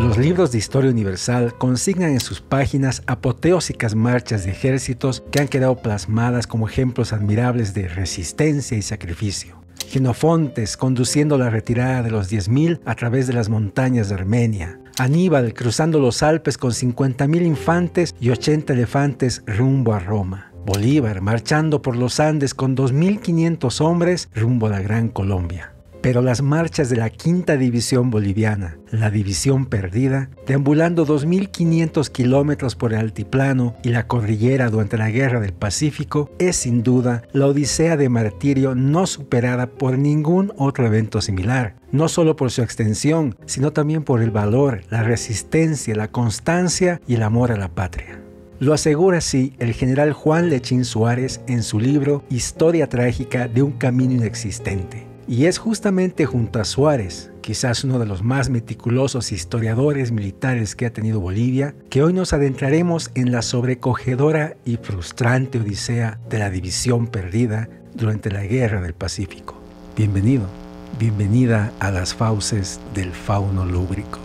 Los libros de historia universal consignan en sus páginas apoteósicas marchas de ejércitos que han quedado plasmadas como ejemplos admirables de resistencia y sacrificio. Genofontes conduciendo la retirada de los 10.000 a través de las montañas de Armenia. Aníbal cruzando los Alpes con 50.000 infantes y 80 elefantes rumbo a Roma. Bolívar marchando por los Andes con 2.500 hombres rumbo a la Gran Colombia pero las marchas de la Quinta División Boliviana, la División Perdida, deambulando 2.500 kilómetros por el altiplano y la cordillera durante la Guerra del Pacífico, es sin duda la odisea de martirio no superada por ningún otro evento similar, no solo por su extensión, sino también por el valor, la resistencia, la constancia y el amor a la patria. Lo asegura así el general Juan Lechín Suárez en su libro Historia Trágica de un Camino Inexistente. Y es justamente junto a Suárez, quizás uno de los más meticulosos historiadores militares que ha tenido Bolivia, que hoy nos adentraremos en la sobrecogedora y frustrante odisea de la división perdida durante la Guerra del Pacífico. Bienvenido, bienvenida a las fauces del fauno lúbrico.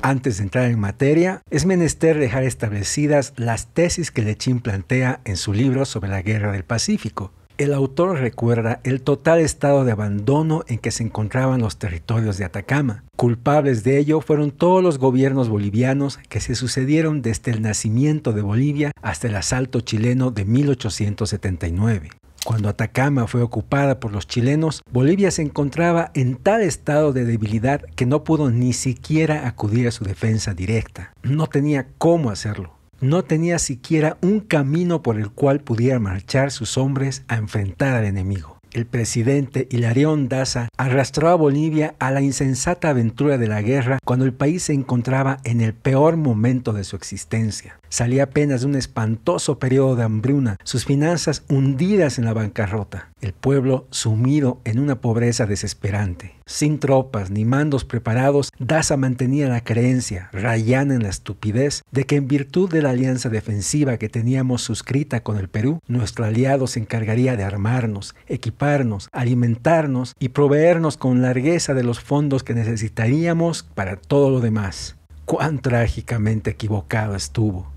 Antes de entrar en materia, es menester dejar establecidas las tesis que Lechín plantea en su libro sobre la Guerra del Pacífico, el autor recuerda el total estado de abandono en que se encontraban los territorios de Atacama. Culpables de ello fueron todos los gobiernos bolivianos que se sucedieron desde el nacimiento de Bolivia hasta el asalto chileno de 1879. Cuando Atacama fue ocupada por los chilenos, Bolivia se encontraba en tal estado de debilidad que no pudo ni siquiera acudir a su defensa directa. No tenía cómo hacerlo no tenía siquiera un camino por el cual pudieran marchar sus hombres a enfrentar al enemigo. El presidente Hilarión Daza arrastró a Bolivia a la insensata aventura de la guerra cuando el país se encontraba en el peor momento de su existencia. Salía apenas de un espantoso periodo de hambruna, sus finanzas hundidas en la bancarrota el pueblo sumido en una pobreza desesperante. Sin tropas ni mandos preparados, Daza mantenía la creencia, rayana en la estupidez, de que en virtud de la alianza defensiva que teníamos suscrita con el Perú, nuestro aliado se encargaría de armarnos, equiparnos, alimentarnos y proveernos con largueza de los fondos que necesitaríamos para todo lo demás. Cuán trágicamente equivocado estuvo.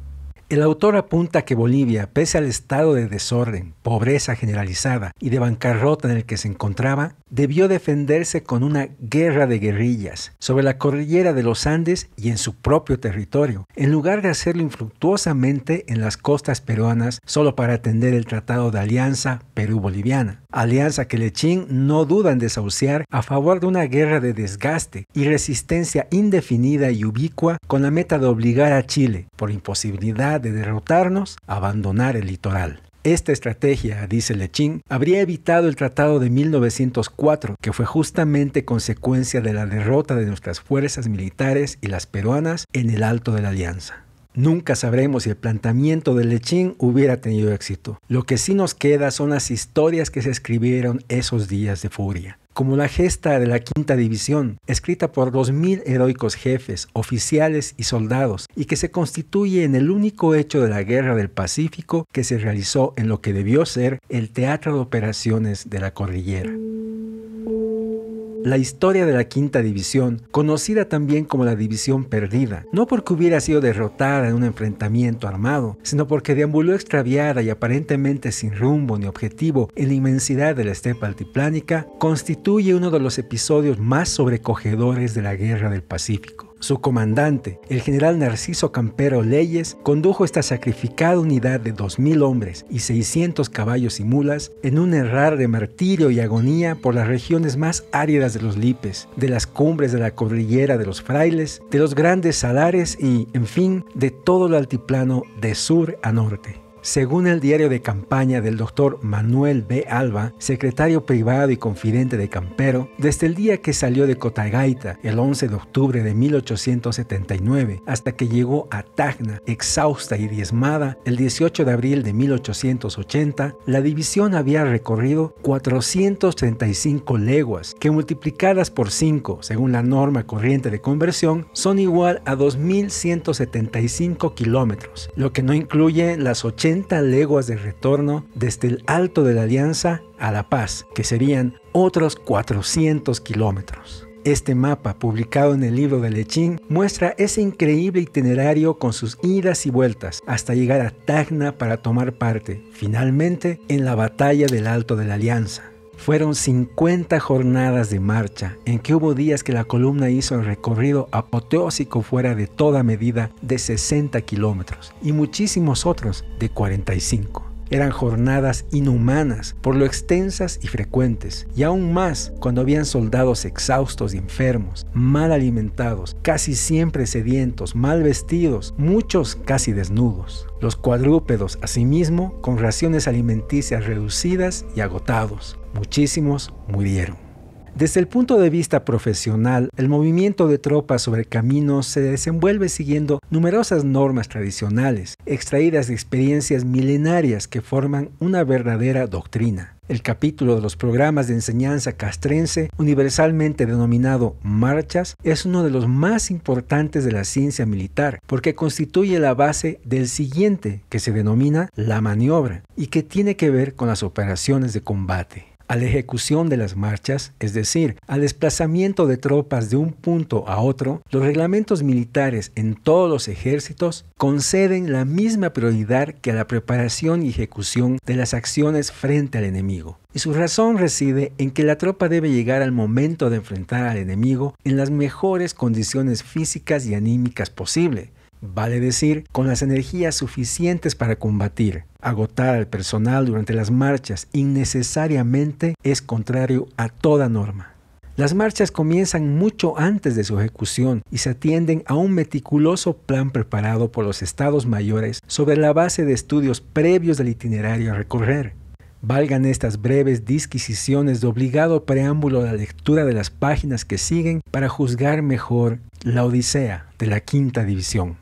El autor apunta que Bolivia, pese al estado de desorden, pobreza generalizada y de bancarrota en el que se encontraba, debió defenderse con una guerra de guerrillas sobre la cordillera de los Andes y en su propio territorio, en lugar de hacerlo infructuosamente en las costas peruanas solo para atender el Tratado de Alianza Perú-Boliviana, alianza que Lechín no duda en desahuciar a favor de una guerra de desgaste y resistencia indefinida y ubicua con la meta de obligar a Chile, por imposibilidad de derrotarnos, abandonar el litoral. Esta estrategia, dice Lechín, habría evitado el Tratado de 1904, que fue justamente consecuencia de la derrota de nuestras fuerzas militares y las peruanas en el Alto de la Alianza. Nunca sabremos si el planteamiento de Lechín hubiera tenido éxito. Lo que sí nos queda son las historias que se escribieron esos días de furia como la gesta de la quinta división, escrita por dos mil heroicos jefes, oficiales y soldados, y que se constituye en el único hecho de la guerra del Pacífico que se realizó en lo que debió ser el teatro de operaciones de la cordillera. La historia de la quinta división, conocida también como la división perdida, no porque hubiera sido derrotada en un enfrentamiento armado, sino porque deambuló extraviada y aparentemente sin rumbo ni objetivo en la inmensidad de la estepa altiplánica, constituye uno de los episodios más sobrecogedores de la Guerra del Pacífico. Su comandante, el general Narciso Campero Leyes, condujo esta sacrificada unidad de 2.000 hombres y 600 caballos y mulas en un errar de martirio y agonía por las regiones más áridas de los Lipes, de las cumbres de la cordillera de los frailes, de los grandes salares y, en fin, de todo el altiplano de sur a norte. Según el diario de campaña del doctor Manuel B. Alba, secretario privado y confidente de Campero, desde el día que salió de Cotagaita, el 11 de octubre de 1879, hasta que llegó a Tacna, exhausta y diezmada, el 18 de abril de 1880, la división había recorrido 435 leguas, que multiplicadas por 5, según la norma corriente de conversión, son igual a 2.175 kilómetros, lo que no incluye las 80 leguas de retorno desde el Alto de la Alianza a La Paz, que serían otros 400 kilómetros. Este mapa, publicado en el libro de Lechín, muestra ese increíble itinerario con sus idas y vueltas hasta llegar a Tacna para tomar parte, finalmente, en la batalla del Alto de la Alianza. Fueron 50 jornadas de marcha, en que hubo días que la columna hizo el recorrido apoteósico fuera de toda medida de 60 kilómetros y muchísimos otros de 45. Eran jornadas inhumanas por lo extensas y frecuentes, y aún más cuando habían soldados exhaustos y enfermos, mal alimentados, casi siempre sedientos, mal vestidos, muchos casi desnudos. Los cuadrúpedos, asimismo, con raciones alimenticias reducidas y agotados. Muchísimos murieron. Desde el punto de vista profesional, el movimiento de tropas sobre caminos se desenvuelve siguiendo numerosas normas tradicionales, extraídas de experiencias milenarias que forman una verdadera doctrina. El capítulo de los programas de enseñanza castrense, universalmente denominado marchas, es uno de los más importantes de la ciencia militar, porque constituye la base del siguiente, que se denomina la maniobra, y que tiene que ver con las operaciones de combate a la ejecución de las marchas, es decir, al desplazamiento de tropas de un punto a otro, los reglamentos militares en todos los ejércitos conceden la misma prioridad que a la preparación y ejecución de las acciones frente al enemigo. Y su razón reside en que la tropa debe llegar al momento de enfrentar al enemigo en las mejores condiciones físicas y anímicas posible, vale decir, con las energías suficientes para combatir. Agotar al personal durante las marchas innecesariamente es contrario a toda norma. Las marchas comienzan mucho antes de su ejecución y se atienden a un meticuloso plan preparado por los estados mayores sobre la base de estudios previos del itinerario a recorrer. Valgan estas breves disquisiciones de obligado preámbulo a la lectura de las páginas que siguen para juzgar mejor la Odisea de la Quinta División.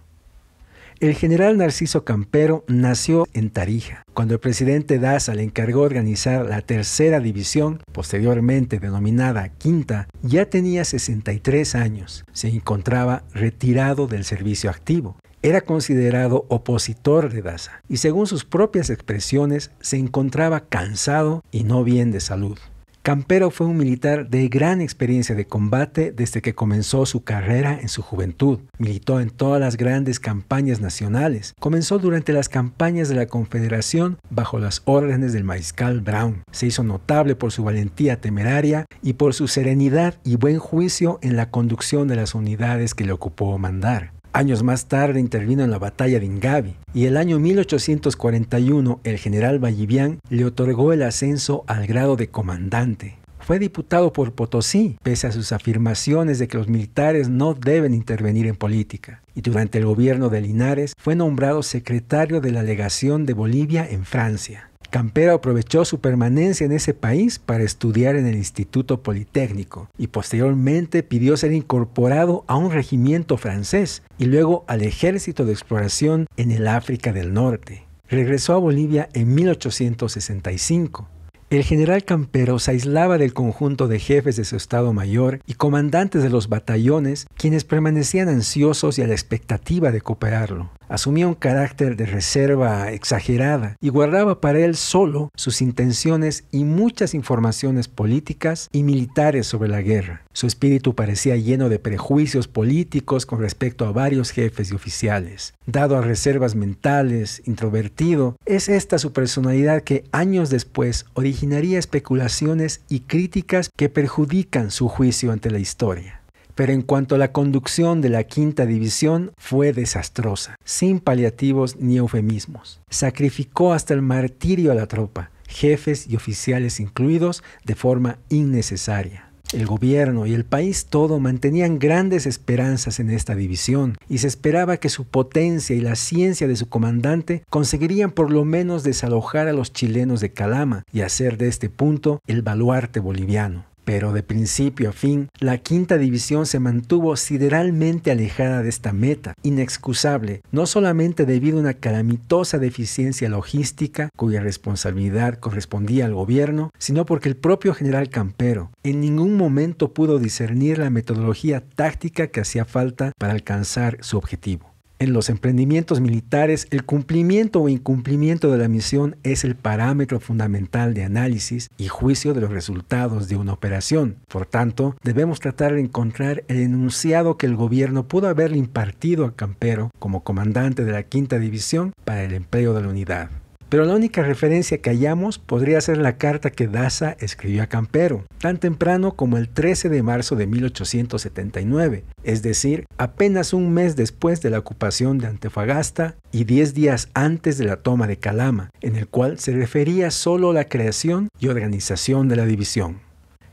El general Narciso Campero nació en Tarija. Cuando el presidente Daza le encargó organizar la tercera división, posteriormente denominada quinta, ya tenía 63 años. Se encontraba retirado del servicio activo. Era considerado opositor de Daza y según sus propias expresiones se encontraba cansado y no bien de salud. Campero fue un militar de gran experiencia de combate desde que comenzó su carrera en su juventud. Militó en todas las grandes campañas nacionales. Comenzó durante las campañas de la Confederación bajo las órdenes del mariscal Brown. Se hizo notable por su valentía temeraria y por su serenidad y buen juicio en la conducción de las unidades que le ocupó mandar. Años más tarde intervino en la batalla de Ingavi y el año 1841 el general Vallivian le otorgó el ascenso al grado de comandante. Fue diputado por Potosí, pese a sus afirmaciones de que los militares no deben intervenir en política, y durante el gobierno de Linares fue nombrado secretario de la legación de Bolivia en Francia. Campero aprovechó su permanencia en ese país para estudiar en el Instituto Politécnico y posteriormente pidió ser incorporado a un regimiento francés y luego al Ejército de Exploración en el África del Norte. Regresó a Bolivia en 1865. El general Campero se aislaba del conjunto de jefes de su Estado Mayor y comandantes de los batallones, quienes permanecían ansiosos y a la expectativa de cooperarlo. Asumía un carácter de reserva exagerada y guardaba para él solo sus intenciones y muchas informaciones políticas y militares sobre la guerra. Su espíritu parecía lleno de prejuicios políticos con respecto a varios jefes y oficiales. Dado a reservas mentales, introvertido, es esta su personalidad que años después originaría especulaciones y críticas que perjudican su juicio ante la historia pero en cuanto a la conducción de la quinta división fue desastrosa, sin paliativos ni eufemismos. Sacrificó hasta el martirio a la tropa, jefes y oficiales incluidos, de forma innecesaria. El gobierno y el país todo mantenían grandes esperanzas en esta división y se esperaba que su potencia y la ciencia de su comandante conseguirían por lo menos desalojar a los chilenos de Calama y hacer de este punto el baluarte boliviano. Pero de principio a fin, la quinta división se mantuvo sideralmente alejada de esta meta, inexcusable, no solamente debido a una calamitosa deficiencia logística, cuya responsabilidad correspondía al gobierno, sino porque el propio general Campero en ningún momento pudo discernir la metodología táctica que hacía falta para alcanzar su objetivo en los emprendimientos militares, el cumplimiento o incumplimiento de la misión es el parámetro fundamental de análisis y juicio de los resultados de una operación. Por tanto, debemos tratar de encontrar el enunciado que el gobierno pudo haberle impartido a Campero como comandante de la quinta división para el empleo de la unidad. Pero la única referencia que hallamos podría ser la carta que Daza escribió a Campero, tan temprano como el 13 de marzo de 1879, es decir, apenas un mes después de la ocupación de Antofagasta y 10 días antes de la toma de Calama, en el cual se refería solo a la creación y organización de la división.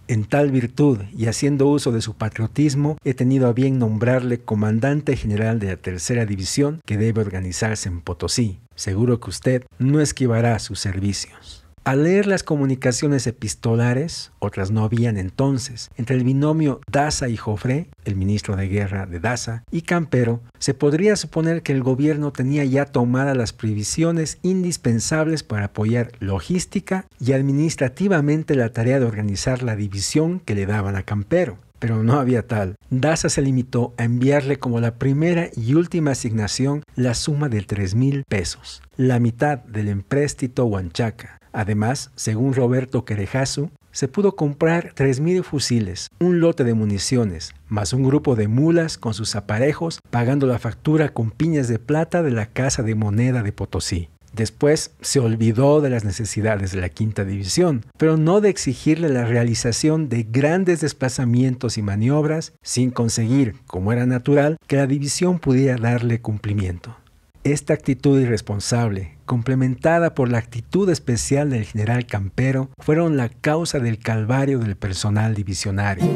En tal virtud y haciendo uso de su patriotismo, he tenido a bien nombrarle comandante general de la tercera división que debe organizarse en Potosí, Seguro que usted no esquivará sus servicios. Al leer las comunicaciones epistolares, otras no habían entonces, entre el binomio Daza y Joffre, el ministro de guerra de Daza, y Campero, se podría suponer que el gobierno tenía ya tomadas las previsiones indispensables para apoyar logística y administrativamente la tarea de organizar la división que le daban a Campero pero no había tal. Daza se limitó a enviarle como la primera y última asignación la suma de 3 mil pesos, la mitad del empréstito Huanchaca. Además, según Roberto Querejasu, se pudo comprar 3.000 fusiles, un lote de municiones, más un grupo de mulas con sus aparejos, pagando la factura con piñas de plata de la Casa de Moneda de Potosí. Después se olvidó de las necesidades de la quinta división, pero no de exigirle la realización de grandes desplazamientos y maniobras sin conseguir, como era natural, que la división pudiera darle cumplimiento. Esta actitud irresponsable, complementada por la actitud especial del general Campero, fueron la causa del calvario del personal divisionario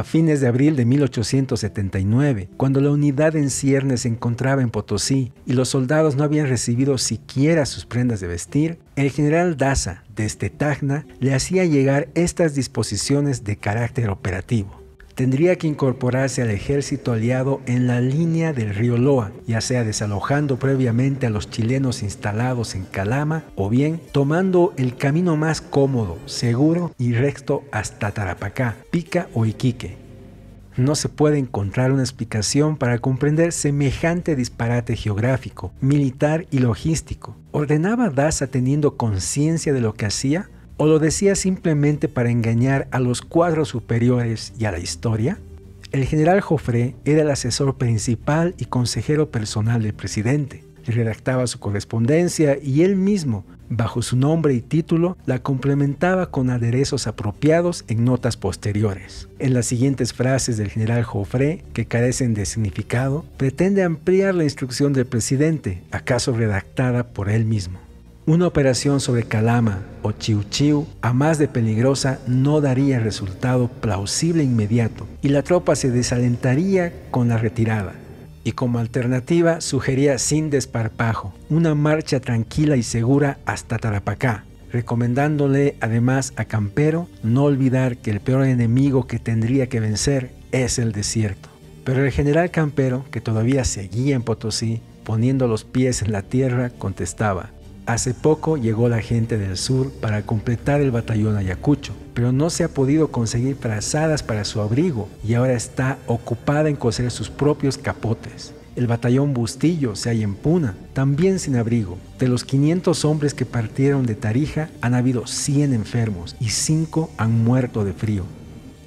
a fines de abril de 1879, cuando la unidad en ciernes se encontraba en Potosí y los soldados no habían recibido siquiera sus prendas de vestir, el general Daza, desde Tacna, le hacía llegar estas disposiciones de carácter operativo tendría que incorporarse al ejército aliado en la línea del río Loa, ya sea desalojando previamente a los chilenos instalados en Calama o bien tomando el camino más cómodo, seguro y recto hasta Tarapacá, Pica o Iquique. No se puede encontrar una explicación para comprender semejante disparate geográfico, militar y logístico. ¿Ordenaba Daza teniendo conciencia de lo que hacía? ¿O lo decía simplemente para engañar a los cuadros superiores y a la historia? El general Joffre era el asesor principal y consejero personal del presidente. Le redactaba su correspondencia y él mismo, bajo su nombre y título, la complementaba con aderezos apropiados en notas posteriores. En las siguientes frases del general Joffre, que carecen de significado, pretende ampliar la instrucción del presidente, acaso redactada por él mismo. Una operación sobre Calama o Chiu Chiu, a más de peligrosa, no daría resultado plausible inmediato y la tropa se desalentaría con la retirada. Y como alternativa sugería sin desparpajo una marcha tranquila y segura hasta Tarapacá, recomendándole además a Campero no olvidar que el peor enemigo que tendría que vencer es el desierto. Pero el general Campero, que todavía seguía en Potosí, poniendo los pies en la tierra, contestaba, Hace poco llegó la gente del sur para completar el batallón Ayacucho, pero no se ha podido conseguir frazadas para su abrigo y ahora está ocupada en coser sus propios capotes. El batallón Bustillo se halla en Puna, también sin abrigo. De los 500 hombres que partieron de Tarija, han habido 100 enfermos y 5 han muerto de frío.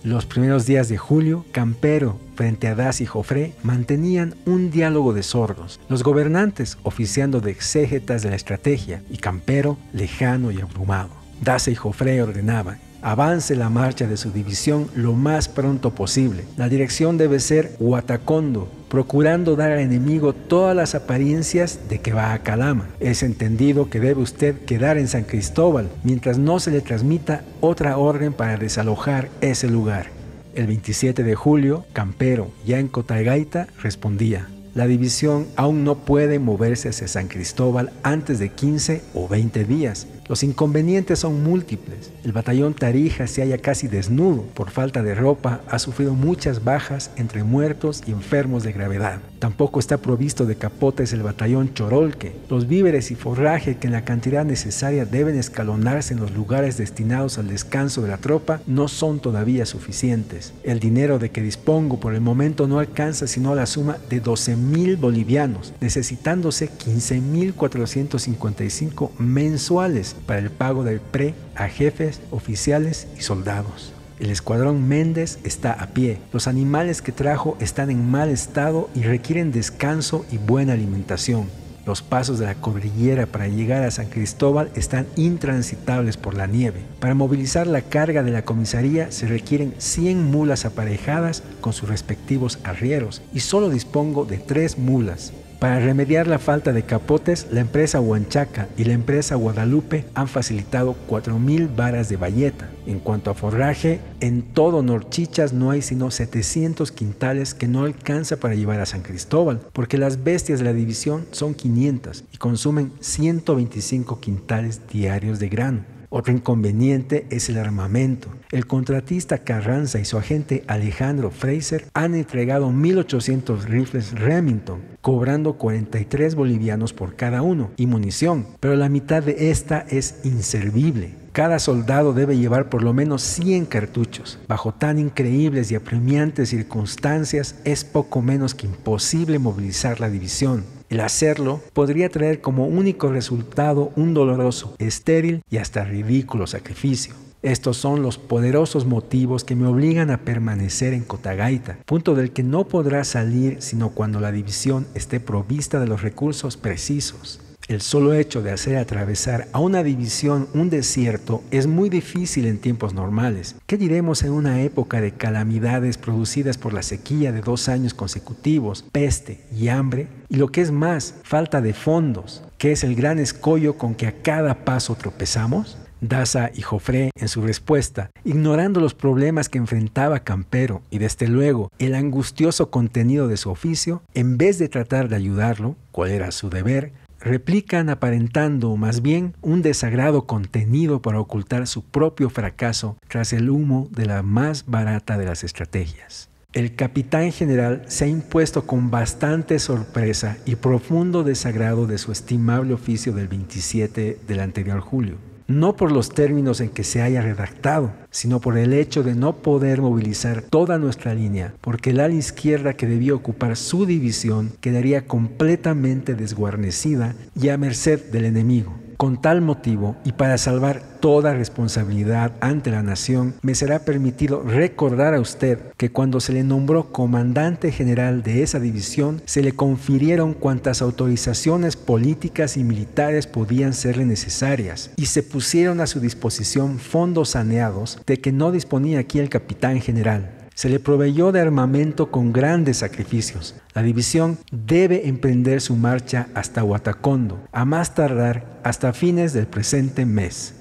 Los primeros días de julio, Campero frente a Das y joffrey mantenían un diálogo de sordos. Los gobernantes oficiando de exégetas de la estrategia y Campero lejano y abrumado. Das y Jofre ordenaban avance la marcha de su división lo más pronto posible. La dirección debe ser Huatacondo, procurando dar al enemigo todas las apariencias de que va a Calama. Es entendido que debe usted quedar en San Cristóbal mientras no se le transmita otra orden para desalojar ese lugar. El 27 de julio, Campero, ya en Cotagaita, respondía, la división aún no puede moverse hacia San Cristóbal antes de 15 o 20 días, los inconvenientes son múltiples. El batallón Tarija se halla casi desnudo por falta de ropa, ha sufrido muchas bajas entre muertos y enfermos de gravedad. Tampoco está provisto de capotes el batallón Chorolque. Los víveres y forraje que en la cantidad necesaria deben escalonarse en los lugares destinados al descanso de la tropa no son todavía suficientes. El dinero de que dispongo por el momento no alcanza sino la suma de 12 mil bolivianos, necesitándose 15.455 mensuales para el pago del PRE a jefes, oficiales y soldados. El escuadrón Méndez está a pie. Los animales que trajo están en mal estado y requieren descanso y buena alimentación. Los pasos de la cordillera para llegar a San Cristóbal están intransitables por la nieve. Para movilizar la carga de la comisaría se requieren 100 mulas aparejadas con sus respectivos arrieros y solo dispongo de 3 mulas. Para remediar la falta de capotes, la empresa Huanchaca y la empresa Guadalupe han facilitado 4.000 varas de bayeta. En cuanto a forraje, en todo Norchichas no hay sino 700 quintales que no alcanza para llevar a San Cristóbal, porque las bestias de la división son 500 y consumen 125 quintales diarios de grano. Otro inconveniente es el armamento. El contratista Carranza y su agente Alejandro Fraser han entregado 1.800 rifles Remington, cobrando 43 bolivianos por cada uno y munición, pero la mitad de esta es inservible. Cada soldado debe llevar por lo menos 100 cartuchos. Bajo tan increíbles y apremiantes circunstancias es poco menos que imposible movilizar la división. El hacerlo podría traer como único resultado un doloroso, estéril y hasta ridículo sacrificio. Estos son los poderosos motivos que me obligan a permanecer en Cotagaita, punto del que no podrá salir sino cuando la división esté provista de los recursos precisos. El solo hecho de hacer atravesar a una división un desierto es muy difícil en tiempos normales. ¿Qué diremos en una época de calamidades producidas por la sequía de dos años consecutivos, peste y hambre? Y lo que es más, falta de fondos, que es el gran escollo con que a cada paso tropezamos. Daza y Jofré en su respuesta, ignorando los problemas que enfrentaba Campero y desde luego el angustioso contenido de su oficio, en vez de tratar de ayudarlo, cuál era su deber, replican aparentando más bien un desagrado contenido para ocultar su propio fracaso tras el humo de la más barata de las estrategias. El capitán general se ha impuesto con bastante sorpresa y profundo desagrado de su estimable oficio del 27 del anterior julio no por los términos en que se haya redactado, sino por el hecho de no poder movilizar toda nuestra línea, porque la ala izquierda que debía ocupar su división quedaría completamente desguarnecida y a merced del enemigo. Con tal motivo y para salvar toda responsabilidad ante la nación, me será permitido recordar a usted que cuando se le nombró comandante general de esa división, se le confirieron cuantas autorizaciones políticas y militares podían serle necesarias y se pusieron a su disposición fondos saneados de que no disponía aquí el capitán general se le proveyó de armamento con grandes sacrificios. La división debe emprender su marcha hasta Huatacondo, a más tardar hasta fines del presente mes.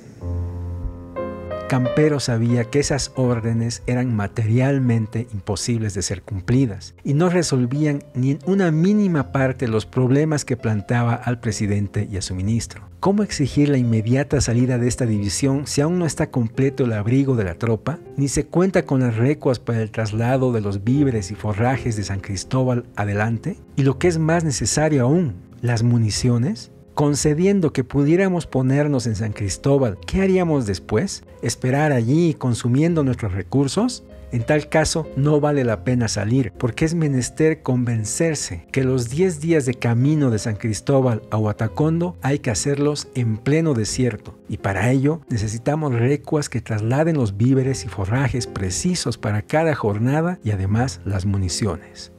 Campero sabía que esas órdenes eran materialmente imposibles de ser cumplidas y no resolvían ni en una mínima parte los problemas que plantaba al presidente y a su ministro. ¿Cómo exigir la inmediata salida de esta división si aún no está completo el abrigo de la tropa, ni se cuenta con las recuas para el traslado de los víveres y forrajes de San Cristóbal adelante? Y lo que es más necesario aún, las municiones? Concediendo que pudiéramos ponernos en San Cristóbal, ¿qué haríamos después? ¿Esperar allí consumiendo nuestros recursos? En tal caso, no vale la pena salir, porque es menester convencerse que los 10 días de camino de San Cristóbal a Huatacondo hay que hacerlos en pleno desierto, y para ello necesitamos recuas que trasladen los víveres y forrajes precisos para cada jornada y además las municiones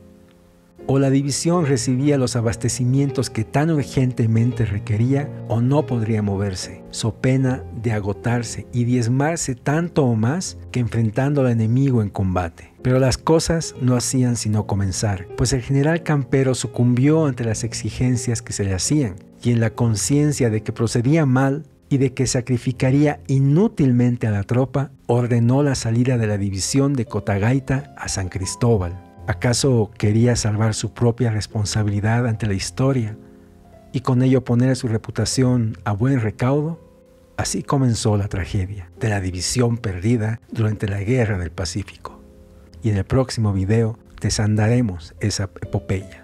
o la división recibía los abastecimientos que tan urgentemente requería o no podría moverse, so pena de agotarse y diezmarse tanto o más que enfrentando al enemigo en combate. Pero las cosas no hacían sino comenzar, pues el general Campero sucumbió ante las exigencias que se le hacían y en la conciencia de que procedía mal y de que sacrificaría inútilmente a la tropa, ordenó la salida de la división de Cotagaita a San Cristóbal. ¿Acaso quería salvar su propia responsabilidad ante la historia y con ello poner su reputación a buen recaudo? Así comenzó la tragedia de la división perdida durante la Guerra del Pacífico. Y en el próximo video desandaremos esa epopeya.